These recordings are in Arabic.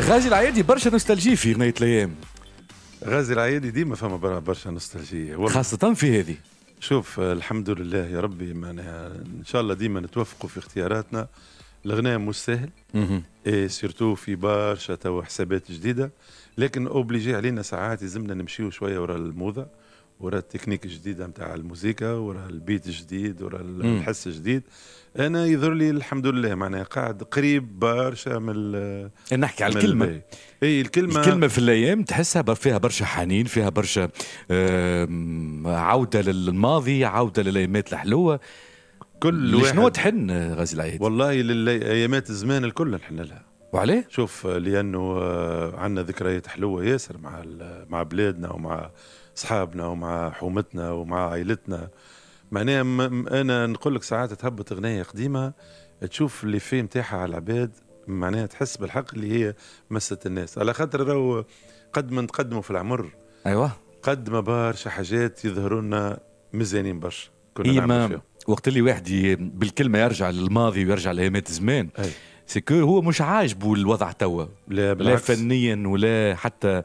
غازي العيادي برشا نوستالجي في غنية الأيام غازي العيادي ديما فما برشا نوستالجية خاصة في هذه شوف الحمد لله يا ربي معناها ان شاء الله ديما نتوفقوا في اختياراتنا الغناء مش سهل إيه سيرتو في برشا توا حسابات جديده لكن اوبليجي علينا ساعات يلزمنا نمشيو شويه ورا الموضه ورا التكنيك الجديده نتاع الموسيقى ورا البيت الجديد ورا الحس الجديد انا يظهر لي الحمد لله معناها قاعد قريب برشا من إيه، نحكي على الكلمه اي الكلمه الكلمه في الايام تحسها فيها برشا حنين فيها برشا عوده للماضي عوده للايامات الحلوه كل شنو تحن غازي العيد والله للايامات الزمان الكل نحن لها وعليه؟ شوف لانه آه، عندنا ذكريات حلوه ياسر مع مع بلادنا ومع اصحابنا ومع حومتنا ومع عائلتنا معناها انا نقول لك ساعات تهبط اغنيه قديمه تشوف اللي في نتاعها على العباد معناها تحس بالحق اللي هي مست الناس على خاطر راهو قد ما نتقدموا في العمر ايوه قد ما برشا حاجات يظهروا لنا مزيانين برشا كنا إيه، نعمل فيهم وقت اللي واحد بالكلمه يرجع للماضي ويرجع لايامات زمان أي. سكو هو مش عاجبه الوضع توا لا, لا فنيا ولا حتى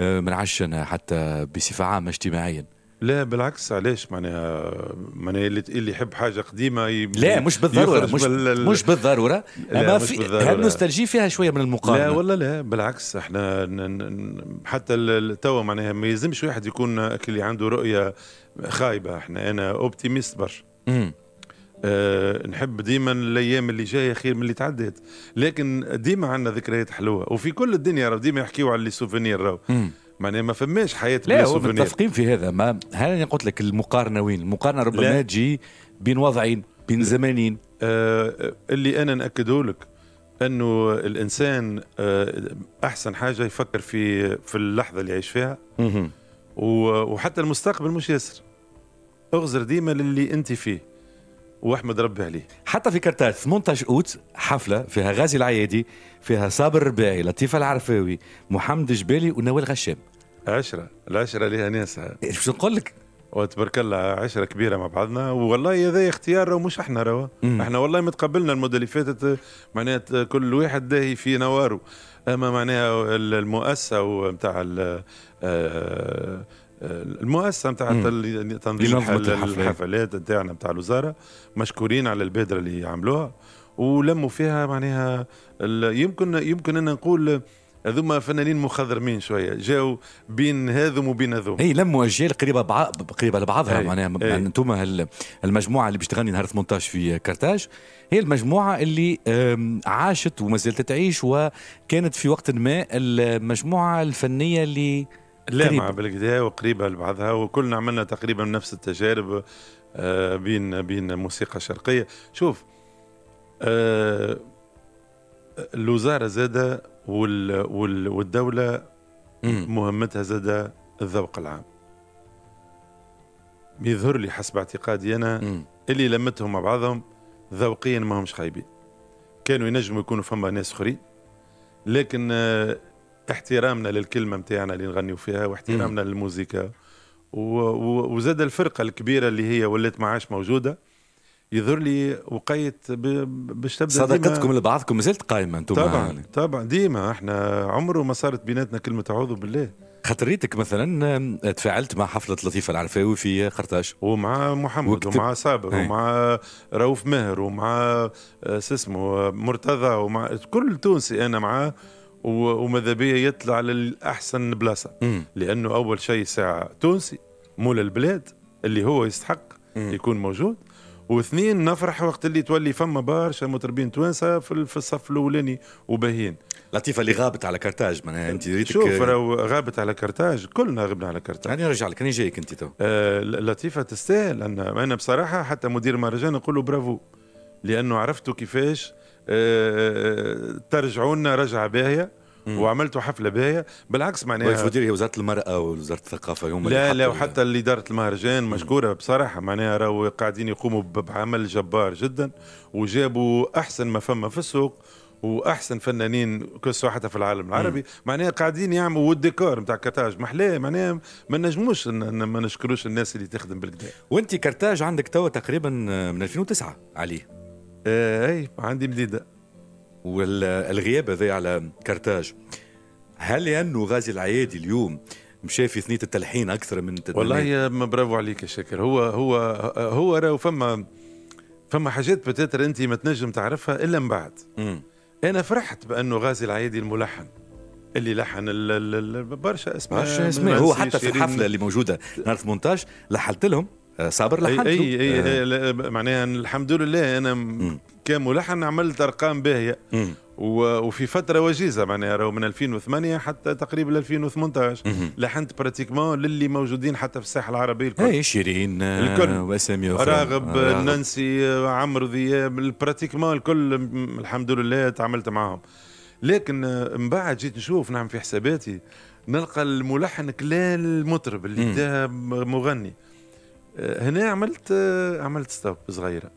آه، منعشنا حتى بصفه عامه اجتماعيا لا بالعكس علاش معناها معناها اللي يحب حاجه قديمه لا مش بالضروره مش, بال... مش بالضروره اما في النوستالجي فيها شويه من المقارنه لا ولا لا بالعكس احنا ن... حتى توا معناها ما يلزمش واحد يكون اللي عنده رؤيه خايبه احنا انا اوبتيميست برشا أه نحب ديما الايام اللي جايه خير من اللي تعدت لكن ديما عندنا ذكريات حلوه وفي كل الدنيا راه ديما يحكيوا على لي سوفينير معناها ما فماش حياه بلا سوفينير لا متفقين في هذا ما هل انا قلت لك المقارنه وين المقارنه ربما تجي بين وضعين بين زمانين آه اللي انا ناكده لك انه الانسان آه احسن حاجه يفكر في في اللحظه اللي يعيش فيها وحتى المستقبل مش ياسر اغزر ديما للي انت فيه واحمد ربي عليه حتى في كرتات 18 اوت حفله فيها غازي العيادي فيها صابر الرباعي لطيفه العرفاوي محمد جبالي ونوال غشام عشرة العشرة ليها ناسها شو نقول لك وتبارك الله عشرة كبيرة مع بعضنا والله هذا اختيار ومش احنا روا احنا والله متقبلنا المدة اللي فاتت معناها كل واحد داهي في نواره اما معناها المؤسسة نتاع آه، المؤسسه نتاع تنظيم الحفلات نتاعنا نتاع الوزاره مشكورين على البادره اللي عملوها ولموا فيها معناها يمكن يمكن ان نقول هذوما فنانين مخضرمين شويه جاوا بين هذم وبين هذوم اي لموا اجيال قريبه بع... قريبه لبعضها معناها انتم المجموعه اللي باش تغني نهار 18 في كارتاج هي المجموعه اللي عاشت وما زالت تعيش وكانت في وقت ما المجموعه الفنيه اللي لا مع بالكدا وقريبه لبعضها وكلنا عملنا تقريبا نفس التجارب آه، بين بين موسيقى شرقيه شوف آه، الوزاره زاده والدوله مهمتها زاده الذوق العام يظهر لي حسب اعتقادي انا اللي لمتهم مع بعضهم ذوقيا ما همش خايبين كانوا ينجموا يكونوا فما ناس اخرين لكن آه، احترامنا للكلمه نتاعنا اللي نغنيو فيها واحترامنا للموزيكا وزاد الفرقه الكبيره اللي هي ولات ما عادش موجوده يظهر لي وقيت باش تبدا صداقتكم لبعضكم مازالت قايمه انتم طبعا طبعا ديما احنا عمره ما صارت بيناتنا كلمه اعوذ بالله خاطريتك مثلا تفاعلت مع حفله لطيفه العرفاوي في قرطاج ومع محمد وكتب... ومع صابر إيه. ومع رؤوف ماهر ومع آه، اسمه آه، مرتضى ومع كل تونسي انا معاه وماذا بيا يطلع للاحسن بلاصه لانه اول شيء ساعه تونسي مول البلاد اللي هو يستحق مم. يكون موجود واثنين نفرح وقت اللي تولي فما برشا مطربين توانسه في الصف الاولاني وباهين لطيفه اللي غابت على كرتاج معناها أه، انت ريتك شوف راهو غابت على كرتاج كلنا غبنا على كرتاج يعني نرجع لك انا جايك انت تو آه لطيفه تستاهل انا بصراحه حتى مدير مهرجان نقول له برافو لانه عرفتوا كيفاش ترجعوا لنا رجعه باهيه وعملتوا حفله باهيه بالعكس معناها واقف هي وزاره المراه ووزاره الثقافه هم لا لا وحتى اللي اداره المهرجان مشكوره بصراحه معناها راهو قاعدين يقوموا بعمل جبار جدا وجابوا احسن ما فما في السوق واحسن فنانين كسوا حتى في العالم العربي معناها قاعدين يعملوا والديكور نتاع كرتاج محلاه معناها ما نجموش ما نشكروش الناس اللي تخدم بالكدا وانت كرتاج عندك توا تقريبا من 2009 عليه آه، اي عندي مديده والغياب هذا على كرتاج هل لانه غازي العيادي اليوم مشى في ثنيه التلحين اكثر من التدمير. والله برافو عليك يا شاكر هو هو هو راهو فما فما حاجات بتاتر انت ما تنجم تعرفها الا من بعد م. انا فرحت بانه غازي العيادي الملحن اللي لحن برشا اسماء برشا اسماء هو حتى في الحفله اللي موجوده نهار 18 لحلت لهم صابر لحن اي اي, أي, آه. معناها الحمد لله انا كملحن عملت ارقام باهيه وفي فتره وجيزه معناها راهو من 2008 حتى تقريبا 2018 لحنت براتيكمون للي موجودين حتى في الساحه العربيه الكل اي شيرين آه، الكل واسامي آه، راغب نانسي عمرو ذياب براتيكمون الكل الحمد لله تعاملت معاهم لكن من بعد جيت نشوف نعم في حساباتي نلقى الملحن كلا المطرب اللي مغني آه، هنا عملت آه، عملت ستوب صغيره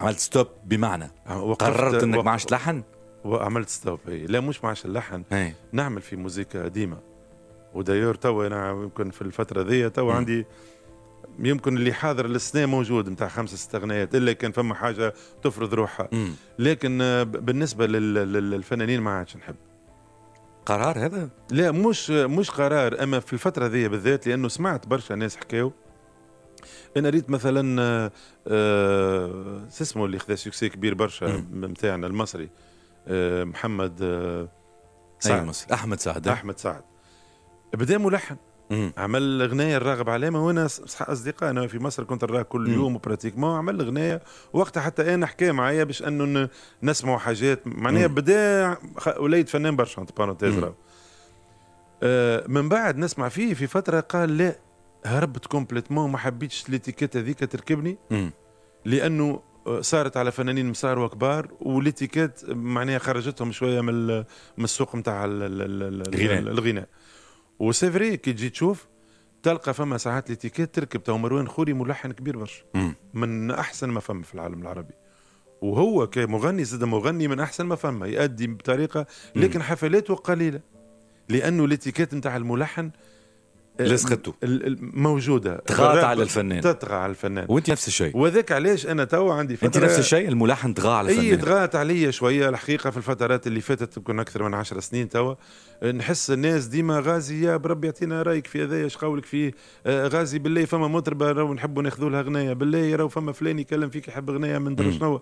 عملت ستوب بمعنى آه، قررت انك ما عادش تلحن وعملت ستوب هي. إيه، لا مش ما عادش اللحن هي. إيه. نعمل في موسيقى قديمه ودايور توا انا يمكن في الفتره ذي توا عندي يمكن اللي حاضر السنة موجود نتاع خمسة ست اغنيات الا كان فما حاجه تفرض روحها مم. لكن بالنسبه للفنانين ما عادش نحب قرار هذا؟ لا مش مش قرار اما في الفتره ذي بالذات لانه سمعت برشا ناس حكاو انا ريت مثلا آه, آه، اسمه اللي خذا سوكسي كبير برشا نتاعنا المصري آه محمد آه سعد احمد سعد إيه؟ احمد سعد بدا ملحن مم. عمل غناية الراغب علامة وانا اصدقاء انا في مصر كنت نراه كل يوم ما عمل غناية وقتها حتى انا حكى معايا باش انه نسمعوا حاجات معناها بدا وليد فنان برشا انت آه من بعد نسمع فيه في فترة قال لا هربت كومبليتمون وما حبيتش الاتيكيت هذيك تركبني م. لانه آه، صارت على فنانين مسار وكبار والاتيكيت معناها خرجتهم شويه من من السوق نتاع الغناء الغناء وسي فري كي تجي تشوف تلقى فما ساعات الاتيكيت تركب تو مروان خوري ملحن كبير برشا من احسن ما فما في العالم العربي وهو كمغني زاد مغني من احسن ما فما يؤدي بطريقه لكن حفلاته قليله لانه الاتيكيت نتاع الملحن لصقته موجوده تغاط على الفنان تطغى على الفنان وانت نفس الشيء وذاك علاش انا تو عندي فترة انت نفس الشيء الملحن تغى على الفنان اي تغات عليا شويه الحقيقه في الفترات اللي فاتت تكون اكثر من 10 سنين توا نحس الناس ديما غازي يا بربي يعطينا رايك في هذايا اش قولك فيه آه، غازي بالله فما مطربه راهو نحبوا ناخذوا لها غنايه بالله راهو فما فلان يكلم فيك يحب غنايه من شنو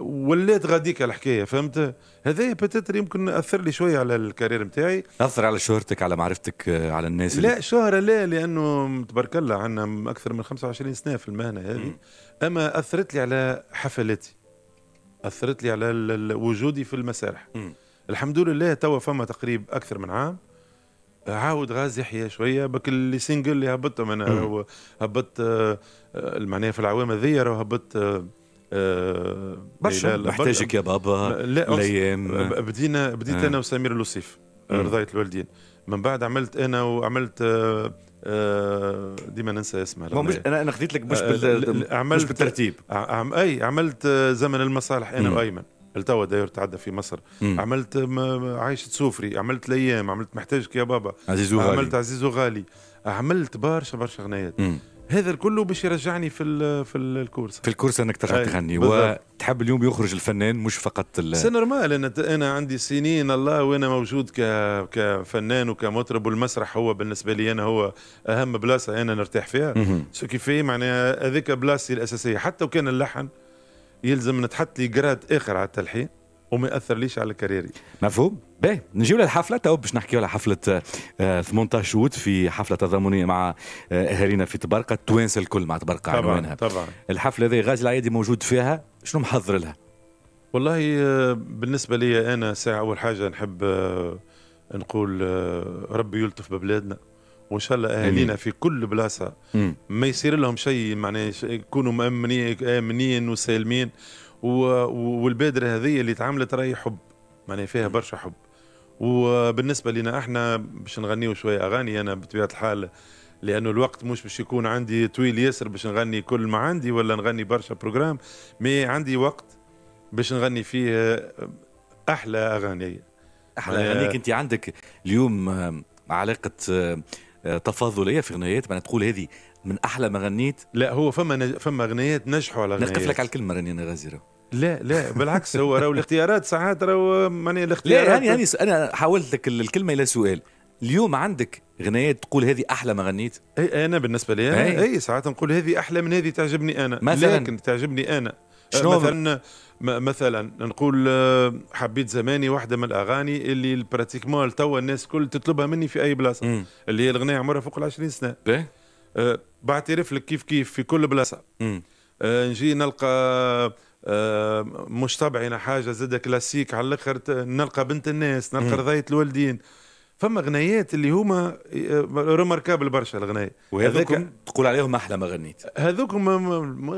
ولات غاديك الحكايه فهمت هذا بتتر يمكن اثر لي شويه على الكارير نتاعي اثر على شهرتك على معرفتك آه، على الناس لا شهره لا لانه تبارك الله عندنا اكثر من 25 سنه في المهنه هذه اما اثرت لي على حفلاتي اثرت لي على وجودي في المسارح الحمد لله توا فما تقريب اكثر من عام عاود غاز يحيى شويه بك اللي سينجل اللي هبطهم انا هبطت آه، آه، معناها في العوام هذيا هبطت آه، برشا محتاجك يا بابا لا الايام بدينا بديت آه. انا وسمير لوسيف رضايه الوالدين من بعد عملت انا وعملت آه، ديما ننسى اسمها انا انا خديت لك مش عملت مش بالترتيب عم اي عملت زمن المصالح انا وايمن التوا داير تعدى في مصر مم. عملت عايشة سوفري عملت الايام عملت محتاجك يا بابا عزيز وغالي عملت عزيز وغالي عملت برشا برشا غنايات هذا كله باش يرجعني في في الكورس في الكورس انك ترجع تغني وتحب اليوم يخرج الفنان مش فقط سي نورمال انا انا عندي سنين الله وانا موجود ك كفنان وكمطرب والمسرح هو بالنسبه لي انا هو اهم بلاصه انا نرتاح فيها سو كيفي معناها هذيك بلاصتي الاساسيه حتى وكان اللحن يلزم نتحط لي جراد اخر على التلحين وما ياثرليش على كاريري مفهوم باهي نجيو للحفله تو باش نحكيو على حفله 18 آه، شوت في حفله تضامنيه مع آه، اهالينا في تبرقه التوانسه الكل مع تبرقه طبعا عنوانها طبعا الحفله هذه غازي العيادي موجود فيها شنو محضر لها؟ والله آه، بالنسبه لي انا ساعه اول حاجه نحب نقول ربي يلطف ببلادنا وان شاء الله اهالينا في كل بلاصه ما يصير لهم شيء معناه يكونوا مامنين امنين وسالمين والبادره هذه اللي تعملت راهي حب معناها فيها برشا حب وبالنسبه لنا احنا باش نغنيو شويه اغاني انا بطبيعه الحال لانه الوقت مش باش يكون عندي طويل ياسر باش نغني كل ما عندي ولا نغني برشا بروجرام مي عندي وقت باش نغني فيه احلى اغاني احلى اغانيك انت عندك اليوم آه، علاقه آه، تفاضليه في غنيات معناها تقول هذه من احلى ما غنيت لا هو فما نج... فما اغنيات نجحوا على اغنيات نقف لك على الكلمه راني انا غازي لا لا بالعكس هو راهو الاختيارات ساعات راهو معناها الاختيارات لا هاني هاني انا حاولت لك الكلمه الى سؤال اليوم عندك غنايات تقول هذه احلى ما غنيت اي انا بالنسبه لي انا اي, أي ساعات نقول هذه احلى من هذه تعجبني انا مثلا لكن تعجبني انا شنو مثلا مثلا نقول آه، حبيت زماني واحده من الاغاني اللي براتيكمون توا الناس الكل تطلبها مني في اي بلاصه اللي هي الاغنيه عمرها فوق ال 20 سنه باهي أه، بعترف لك كيف كيف في كل بلاصه أه، نجي نلقى أه، مش طبعنا حاجه زاد كلاسيك على الاخر نلقى بنت الناس نلقى رضايه الوالدين فما غنيات اللي هما ريماركابل برشا الغناية وهذوك تقول عليهم احلى ما غنيت هذوك ما,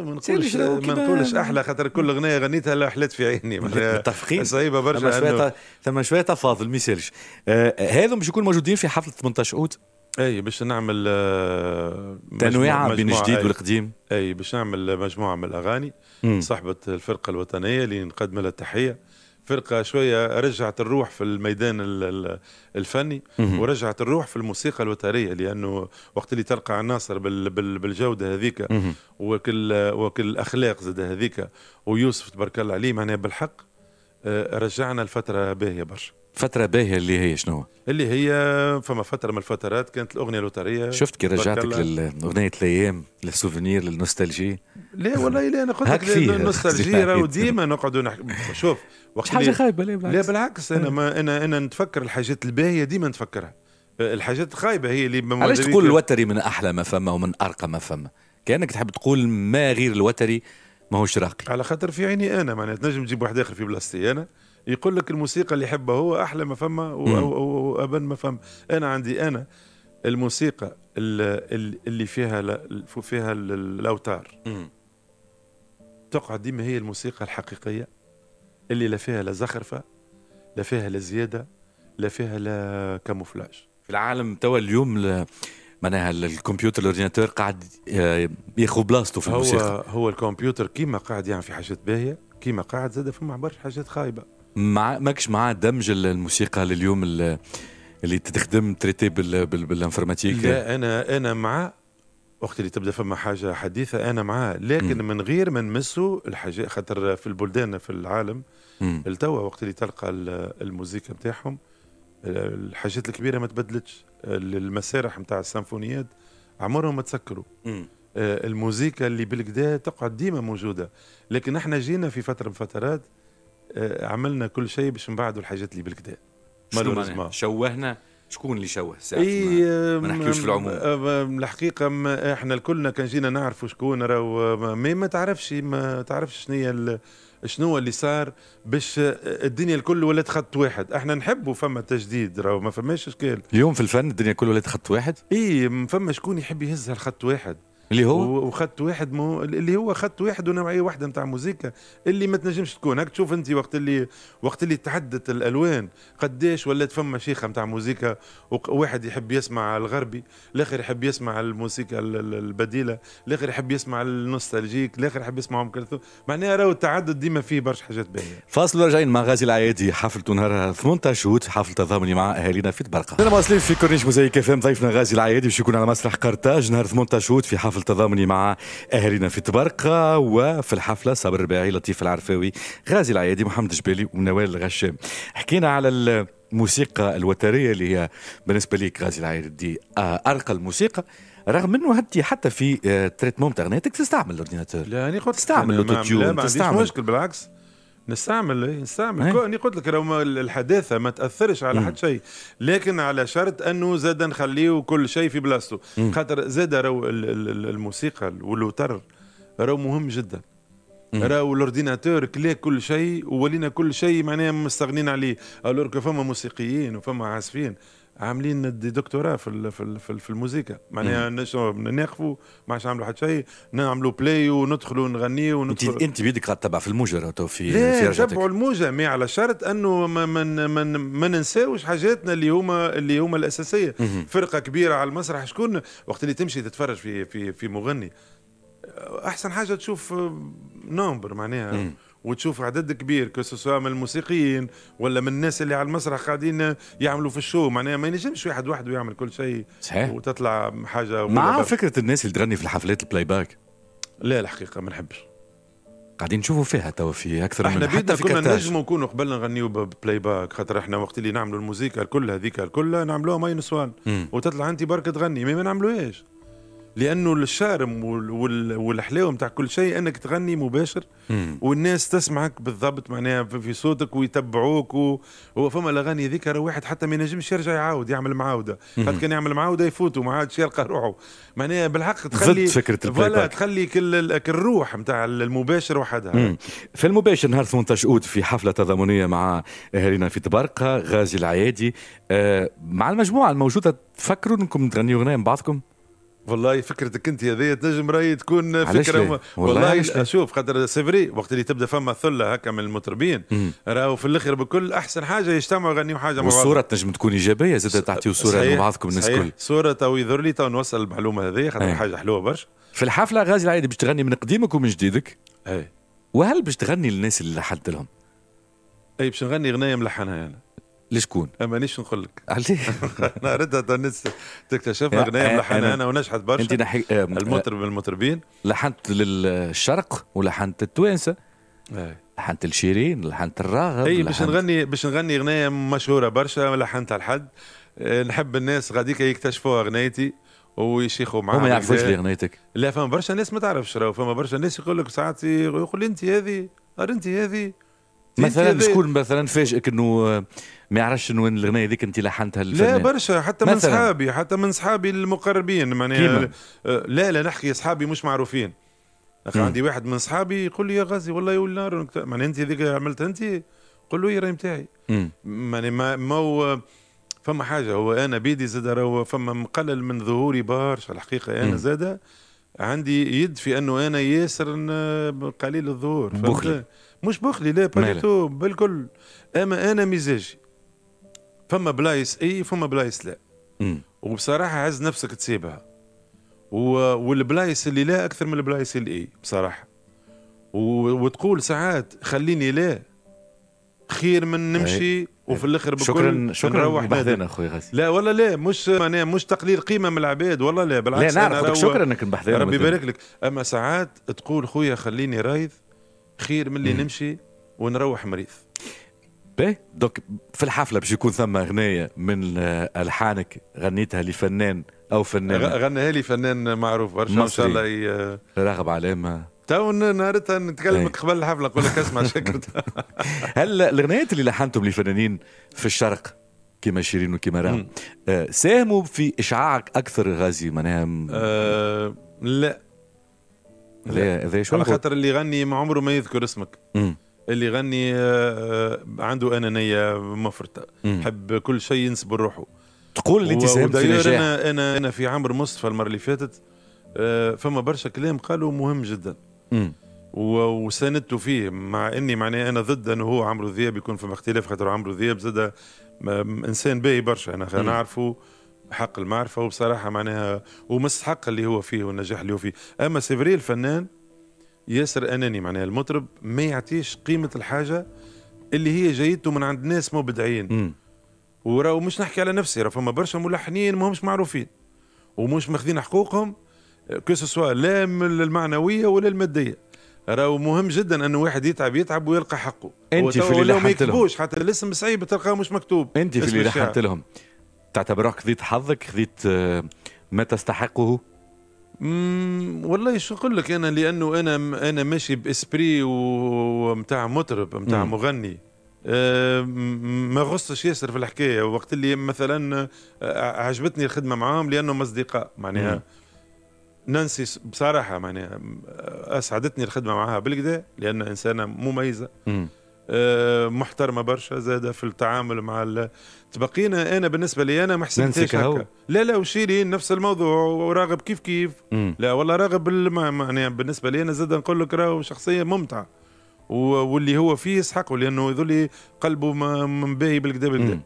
نقولش ما نقولش احلى خاطر كل غناية غنيتها لا حلت في عيني متفقين صعيبه برشا ثم شويه تفاضل ما يسالش آه هذو باش يكونوا موجودين في حفله 18 اوت اي باش نعمل آه، تنويع بين الجديد إيه. والقديم اي باش نعمل مجموعه من الاغاني مم. صاحبه الفرقه الوطنيه اللي نقدم لها التحيه فرقه شويه رجعت الروح في الميدان الفني ورجعت الروح في الموسيقى الوتريه لانه وقت اللي تلقى عناصر بالجوده هذيك وكل وكل الاخلاق زاد هذيك ويوسف تبارك الله عليه معناها بالحق آه، رجعنا الفتره باهيه برشا فترة باهية اللي هي شنو؟ اللي هي فما فترة من الفترات كانت الأغنية الوترية شفت كي رجعتك لأغنية الأيام للسوفينير للنوستالجي لا والله لا أنا قلت لك النوستالجي راهو ديما نقعدوا نحكي شوف وقت حاجة خايبة لا بالعكس لا بالعكس أنا ما أنا أنا نتفكر الحاجات الباهية ديما نتفكرها الحاجات الخايبة هي اللي علاش تقول الوتري من أحلى ما فما ومن أرقى ما فما؟ كأنك تحب تقول ما غير الوتري ماهوش راقي على خاطر في عيني أنا معناها تنجم تجيب واحد آخر في بلاصتي أنا يقول لك الموسيقى اللي يحبها هو احلى ما فما وابن ما فما انا عندي انا الموسيقى اللي فيها فيها الاوتار تقعد ديما هي الموسيقى الحقيقيه اللي لا فيها لا زخرفه لا فيها لا زياده لا فيها لا كاموفلاج في العالم توا اليوم معناها الكمبيوتر الاورديناتور قاعد آه، ياخذ بلاصته في الموسيقى هو هو الكمبيوتر كيما قاعد يعمل يعني في حاجات باهيه كيما قاعد زاد فما برشا حاجات خايبه مع ماكش مع دمج الموسيقى لليوم اللي تخدم تريتي بالانفورماتيك لا انا انا مع وقت اللي تبدا فما حاجه حديثه انا معاه لكن مم. من غير ما نمسوا الحاجات خاطر في البلدان في العالم التوا وقت اللي تلقى الموزيكا نتاعهم الحاجات الكبيره ما تبدلتش المسارح نتاع السيمفونيات عمرهم ما تسكروا آه، الموزيكا اللي بالكدا تقعد ديما موجوده لكن احنا جينا في فتره من فترات آه، عملنا كل شيء باش نبعدوا الحاجات اللي بالكدا ما شوهنا شكون اللي شوه ساعه إيه ما, ما نحكيوش في العموم الحقيقه ما احنا الكلنا كان جينا نعرفوا شكون راهو ما, ما تعرفش ما تعرفش شنو هي شنو اللي صار باش آه، الدنيا الكل ولات خط واحد احنا نحبوا فما تجديد راهو ما فماش اشكال اليوم في الفن الدنيا الكل ولات خط واحد اي فما شكون يحب يهز هالخط واحد اللي هو وخدت واحد مو اللي هو خدت واحد ونوعيه واحده نتاع موزيكا اللي ما تنجمش تكون هاك تشوف انت وقت اللي وقت اللي تعدت الالوان قداش ولات فما شيخه نتاع موزيكا وواحد يحب يسمع الغربي الاخر يحب يسمع الموسيقى البديله الاخر يحب يسمع النوستالجيك الاخر يحب يسمع ام كلثوم معناها راهو التعدد ديما فيه برشا حاجات باهيه فاصل راجعين مع غازي العيادي حفلته نهار 18 اوت حفل تضامني مع اهالينا في تبرقه انا مواصلين في كورنيش موزيك فهم ضيفنا غازي العيادي باش يكون على مسرح قرطاج نهار 18 اوت في حفل الحفل التضامني مع أهلنا في تبرقة وفي الحفلة صابر الرباعي لطيف العرفاوي غازي العيادي محمد جبالي ونوال الغشام حكينا على الموسيقى الوترية اللي هي بالنسبة ليك غازي العيادي آه، أرقى الموسيقى رغم انه انت حتى في تريتمون آه، تاع اغنيتك تستعمل الاورديناتور لا انا قلت تستعمل الاوتوتيون تستعمل ما عنديش مشكل بالعكس نستعمل إيه، نستعمل إيه. كوني قلت لك راه الحداثه ما تاثرش على حد شيء لكن على شرط انه زاد نخليه كل شيء في بلاصته خاطر زاد راهو الموسيقى والوتر راهو مهم جدا راهو الاورديناتور كلا كل شيء وولينا كل شيء معناها مستغنين عليه الور فما موسيقيين وفما عازفين عاملين دي دكتوراه في الـ في الـ في, ال في الموسيقى معناها ناقفوا ما عادش نعملوا حتى شيء نعملوا بلاي وندخلوا نغنيوا وندخلوا انت انت بيدك تبع في الموجه في لا تبعوا الموجه مي على شرط انه ما ما ما, ما ننساوش حاجاتنا اللي هما اللي هما الاساسيه مم. فرقه كبيره على المسرح شكون وقت اللي تمشي تتفرج في في في مغني احسن حاجه تشوف نومبر معناها مم. وتشوف عدد كبير كسوسوا من الموسيقيين ولا من الناس اللي على المسرح قاعدين يعملوا في الشو معناها ما ينجمش واحد وحده يعمل كل شيء صحيح وتطلع حاجه مع فكره الناس اللي تغني في الحفلات البلاي باك لا الحقيقه ما نحبش قاعدين نشوفوا فيها توا في اكثر احنا من في كنا نجموا نكونوا قبل نغنيوا بلاي باك خاطر احنا وقت اللي نعملوا الموسيقى الكل هذيك الكل نعملوها ماي نسوان وتطلع انت برك تغني ما نعملوهاش لانه الشارم والحلاوه نتاع كل شيء انك تغني مباشر مم. والناس تسمعك بالضبط معناها في صوتك ويتبعوك فما الاغاني ذيك واحد حتى ما ينجمش يرجع يعاود يعمل معاوده حتى كان يعمل معاوده يفوت وما عادش يلقى روحه معناها بالحق تخلي فكره البلاي تخلي الروح نتاع المباشر وحدها في المباشر نهار 18 اوت في حفله تضامنيه مع اهالينا في تبرقه غازي العيادي آه، مع المجموعه الموجوده تفكروا انكم تغنيوا اغنيه من بعضكم والله فكرتك انت هذه تنجم راهي تكون فكره والله, والله شوف خاطر سيفري وقت اللي تبدا فما ثله هكا من المطربين راهو في الاخر بكل احسن حاجه يجتمعوا يغنيوا حاجه مع بعض والصوره تنجم تكون ايجابيه زاد تعطي صوره لبعضكم الناس الكل صوره تو يظهر لي تو نوصل المعلومه هذه خاطر إيه. حاجه حلوه برشا في الحفله غازي العادي باش تغني من قديمك ومن جديدك اي وهل باش تغني للناس اللي لحنت لهم؟ اي باش نغني غنايه ملحنها انا يعني. لشكون؟ أه، مانيش نقول لك عليه انا ردها الناس تكتشفها اغنيه ملحنه انا ونجحت برشا انت نحي... المطرب المطربين لحنت للشرق ولحنت التوانسه إيه. لحنت لشيرين لحنت الراغب اي باش نغني باش نغني اغنيه مشهوره برشا لحنتها لحد إيه، نحب الناس غاديك يكتشفوا اغنيتي ويشيخوا معاهم هما يعرفوش لي اغنيتك لا فما برشا ناس ما تعرفش راهو فما برشا ناس يقول لك ساعات يقول لي انت هذه انت هذه مثلا شكون مثلا فاجئك انه آه، ما يعرفش وين الاغنيه ذيك انت لحنتها لا برشا حتى من صحابي حتى من صحابي المقربين معناها لا لا نحكي صحابي مش معروفين اخي عندي واحد من صحابي يقول لي يا غازي والله يقول نار معناها انت ذيك عملتها انت قول له إيه، راهي نتاعي معناها ما مو هو فما حاجه هو انا بيدي زاد راهو فما مقلل من ظهوري برشا الحقيقه انا زاد عندي يد في انه انا ياسر آه، قليل الظهور بخل مش بخلي لا باريتو بالكل اما انا مزاجي فما بلايص اي فما بلايص لا مم. وبصراحه عز نفسك تسيبها و... والبلايص اللي لا اكثر من البلايص اللي اي بصراحه و... وتقول ساعات خليني لا خير من نمشي وفي الاخر بكل شكرا شكرا نروح بحذنا اخويا غازي لا والله لا مش معناها مش تقليل قيمه من العباد والله لا بالعكس لا نعرف شكرا انك بحذنا ربي يبارك لك اما ساعات تقول خويا خليني رايض خير من اللي نمشي ونروح مريض باهي دوك في الحفله باش يكون ثم اغنيه من آه، الحانك غنيتها لفنان او فنان غناها لي فنان معروف برشا ان شاء الله ي... راغب علامه تو نهارتها نتكلمك قبل الحفله نقول لك اسمع شكرت هل الاغنيات اللي لحنتم لفنانين في الشرق كما شيرين وكما رام آه، ساهموا في اشعاعك اكثر غازي معناها أه لا هذا شو على خاطر اللي يغني ما عمره ما يذكر اسمك مم. اللي يغني آه، آه، عنده انانيه مفرطه يحب كل شيء ينسب روحه تقول اللي انت في نجاح انا انا انا في عمرو مصطفى المره اللي فاتت آه، فما برشا كلام قالوا مهم جدا مم. وساندته فيه مع اني معناه انا ضد انه هو عمرو ذياب يكون فما اختلاف خاطر عمرو ذياب زاد انسان باهي برشا انا نعرفه حق المعرفه وبصراحه معناها ومستحق اللي هو فيه والنجاح اللي هو فيه اما سيفري الفنان ياسر اناني معناها المطرب ما يعطيش قيمه الحاجه اللي هي جايته من عند ناس مبدعين وراو مش نحكي على نفسي راه فما برشا ملحنين ماهمش معروفين ومش ماخذين حقوقهم كسوا لا المعنويه ولا الماديه راهو مهم جدا انه واحد يتعب يتعب ويلقى حقه انت في اللي لحنت لهم يكتبوش حتى الاسم صعيب تلقاه مش مكتوب انت في اللي لحنت لهم روحك خذيت حظك خذيت آه، ما تستحقه مم والله شو نقول لك انا لانه انا انا ماشي باسبري ومتاع مطرب متاع مغني آه، ما غصش ياسر في الحكايه وقت اللي مثلا آه، عجبتني الخدمه معاهم لانهم اصدقاء معناها نانسي بصراحه معناها اسعدتني الخدمه معها بالكدا لانها انسانه مميزه مم. آه، محترمه برشا زاده في التعامل مع تبقينا انا بالنسبه لي انا ما حسبتهاش هكا لا لا وشيرين نفس الموضوع وراغب كيف كيف مم. لا والله راغب يعني بالنسبه لي انا زاد نقول لك راهو شخصيه ممتعه واللي هو فيه يسحقه لانه يظل قلبه باهي بالكدا بالكدا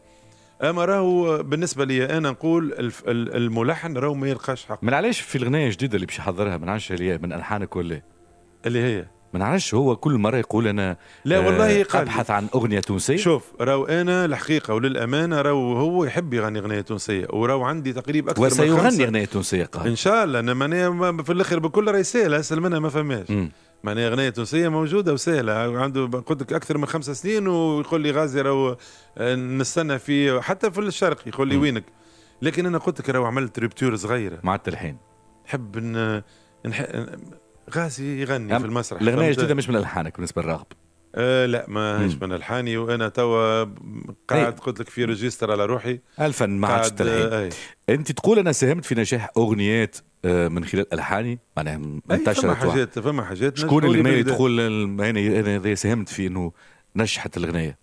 اما راهو بالنسبه لي انا نقول الملحن راهو ما يلقاش حق من علاش في الغنايه الجديده اللي باش يحضرها من عشرة من الحانك ولا اللي هي ما نعرفش هو كل مره يقول انا لا والله آه، ابحث عن اغنيه تونسيه شوف راهو انا الحقيقه وللامانه راهو هو يحب يغني اغنيه تونسيه وراهو عندي تقريبا اكثر وسيغني اغنيه تونسيه قال ان شاء الله انا معناها في الاخر بكل راهي سهله اسهل منها ما فماش معناها اغنيه تونسيه موجوده وسهله عنده قلت لك اكثر من خمس سنين ويقول لي غازي راهو آه، نستنى في حتى في الشرق يقول لي م. وينك لكن انا قلت لك راهو عملت ريبتور صغيره مع التلحين نحب نح... غازي يغني نعم. في المسرح الاغنيه الجديده مش من الحانك بالنسبه للراغب آه لا ما هيش من الحاني وانا توا قاعد قلت لك في ريجيستر على روحي الفن ما عادش آه انت تقول انا ساهمت في نجاح اغنيات آه، من خلال الحاني معناها انتشرت فما حاجات فما حاجات شكون اللي ما انا انا ساهمت في انه نجحت الاغنيه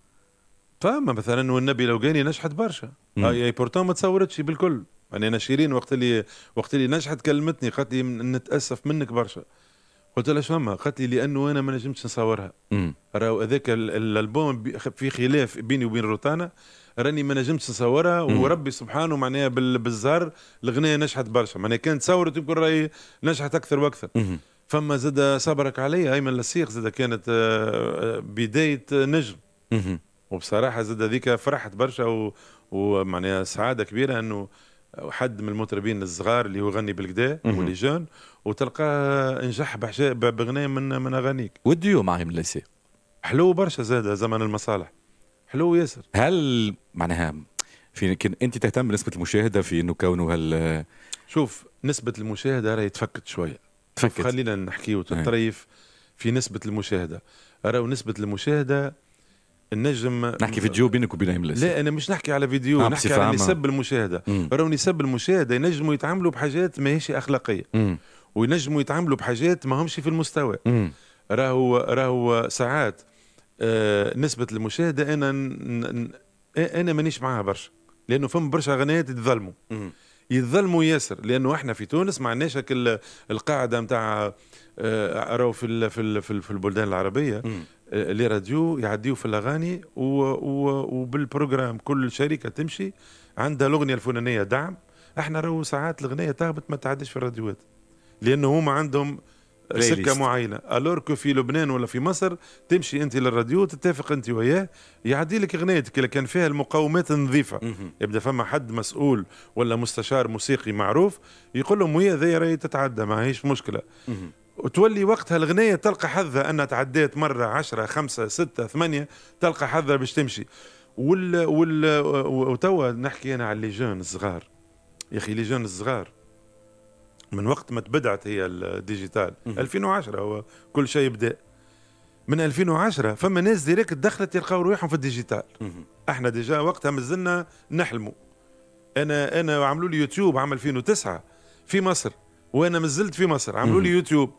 فما مثلا والنبي لو جاني نجحت برشا اي بورتون ما تصورتش بالكل يعني انا شيرين وقت اللي وقت اللي نجحت كلمتني قالت لي نتاسف منك برشا قلت لها شو قالت لي لانه انا ما نجمتش نصورها راهو هذاك الالبوم في خلاف بيني وبين روتانا راني ما نجمتش نصورها وربي سبحانه معناها بالزهر الاغنيه نجحت برشا معناها كانت تصورت يمكن راهي نجحت اكثر واكثر مم. فما زاد صبرك عليا ايمن لصيق زاد كانت آه، بدايه نجم مم. وبصراحه زاد هذيك فرحت برشا ومعناها سعاده كبيره انه وحد من المطربين الصغار اللي هو غني بالكدا واللي جون وتلقاه نجح بغنايه من من اغانيك والديو معهم ليسي حلو برشا زاد زمن المصالح حلو ياسر هل معناها في انت تهتم بنسبه المشاهده في انه كونه هل شوف نسبه المشاهده راهي تفكت شويه تفكت خلينا نحكي وتطريف نعم. في نسبه المشاهده راهو نسبه المشاهده النجم نحكي فيديو بينك وبين هملس لا انا مش نحكي على فيديو آه نحكي على نسب المشاهده راهو نسب المشاهده ينجموا يتعاملوا بحاجات ماهيش اخلاقيه مم. وينجموا يتعاملوا بحاجات ماهمش في المستوى راهو راهو ساعات آه نسبه المشاهده انا انا مانيش معاها برشا لانه فهم برشا غنيات يتظلموا يتظلموا ياسر لانه احنا في تونس ما عندناش القاعده نتاع آه، راهو في في في, في البلدان العربيه آه، لي راديو يعديو في الاغاني وبالبروجرام كل شركه تمشي عندها الاغنيه الفلانيه دعم احنا راهو ساعات الاغنيه تهبط ما تعديش في الراديوات لانه هما عندهم سكه معينه الور كو في لبنان ولا في مصر تمشي انت للراديو تتفق انت وياه يعدي لك اغنيتك اللي كان فيها المقومات النظيفه يبدا فما حد مسؤول ولا مستشار موسيقي معروف يقول لهم ويا ذي راهي تتعدى ما هيش مشكله وتولي وقتها الغنية تلقى حظها أنها تعديت مرة عشرة خمسة ستة ثمانية تلقى حظها باش تمشي وال وال وتوا نحكي أنا على لي جون الصغار يا أخي لي جون الصغار من وقت ما تبدعت هي الديجيتال 2010 هو كل شيء بدا من 2010 فما ناس ديريكت دخلت يلقاو روحهم في الديجيتال احنا ديجا وقتها مازلنا نحلموا انا انا عملوا لي يوتيوب عام 2009 في مصر وانا مازلت في مصر عملوا لي يوتيوب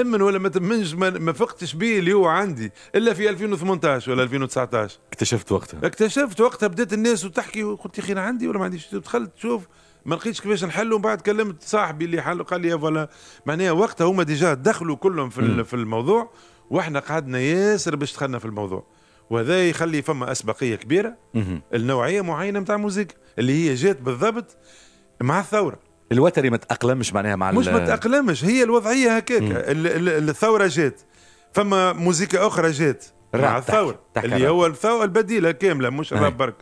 امن ولا ما تمنش ما فقتش بيه اللي هو عندي الا في 2018 ولا 2019 اكتشفت وقتها اكتشفت وقتها بدات الناس وتحكي قلت يا اخي انا عندي ولا ما عنديش دخلت تشوف ما لقيتش كيفاش نحل ومن بعد كلمت صاحبي اللي حل قال لي فوالا معناها وقتها هما ديجا دخلوا كلهم في في الموضوع واحنا قعدنا ياسر باش دخلنا في الموضوع وهذا يخلي فما اسبقيه كبيره النوعيه معينه نتاع موزيك اللي هي جات بالضبط مع الثوره الوتري ما تاقلمش معناها مع مش ما تاقلمش هي الوضعيه هكاك الثوره جات فما موزيكا اخرى جات مع الثوره اللي هو الثوره البديله كامله مش الراب برك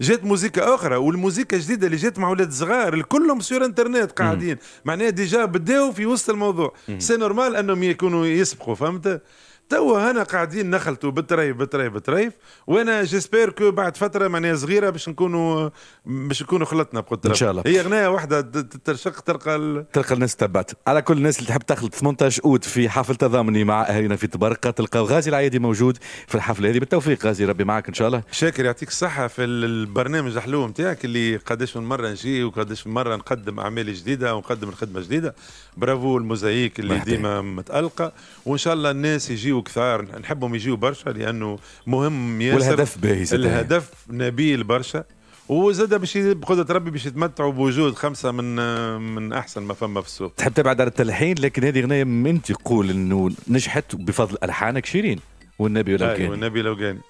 جات موزيكا اخرى والموزيكا الجديده اللي جات مع ولاد صغار كلهم سور انترنت قاعدين معناها ديجا بداوا في وسط الموضوع سي نورمال انهم يكونوا يسبقوا فهمت توا هنا قاعدين نخلطوا بالطريف بالطريف بالطريف وانا جيسبير كو بعد فتره معناها صغيره باش نكونوا باش نكونوا خلطنا بقدر ان شاء الله هي اغنيه واحده ترشق تلقى ال... تلقى الناس تبعت على كل الناس اللي تحب تخلط 18 اوت في حفل تضامني مع اهالينا في تبرقه تلقى غازي العيادي موجود في الحفله هذه بالتوفيق غازي ربي معك ان شاء الله شاكر يعطيك الصحه في البرنامج الحلو نتاعك اللي قداش من مره نجي وقداش من مره نقدم اعمال جديده ونقدم الخدمه جديده برافو الموزايك اللي ديما متالقه وان شاء الله الناس يجي يجيو كثار نحبهم يجيو برشا لانه مهم ياسر والهدف باهي الهدف نبيل برشا وزاد باش بقدرة ربي باش يتمتعوا بوجود خمسة من من أحسن ما فما في السوق. تحب تبعد على التلحين لكن هذه غنيه من تقول إنه نجحت بفضل ألحانك شيرين والنبي لو أيوة، كان. والنبي لو كان.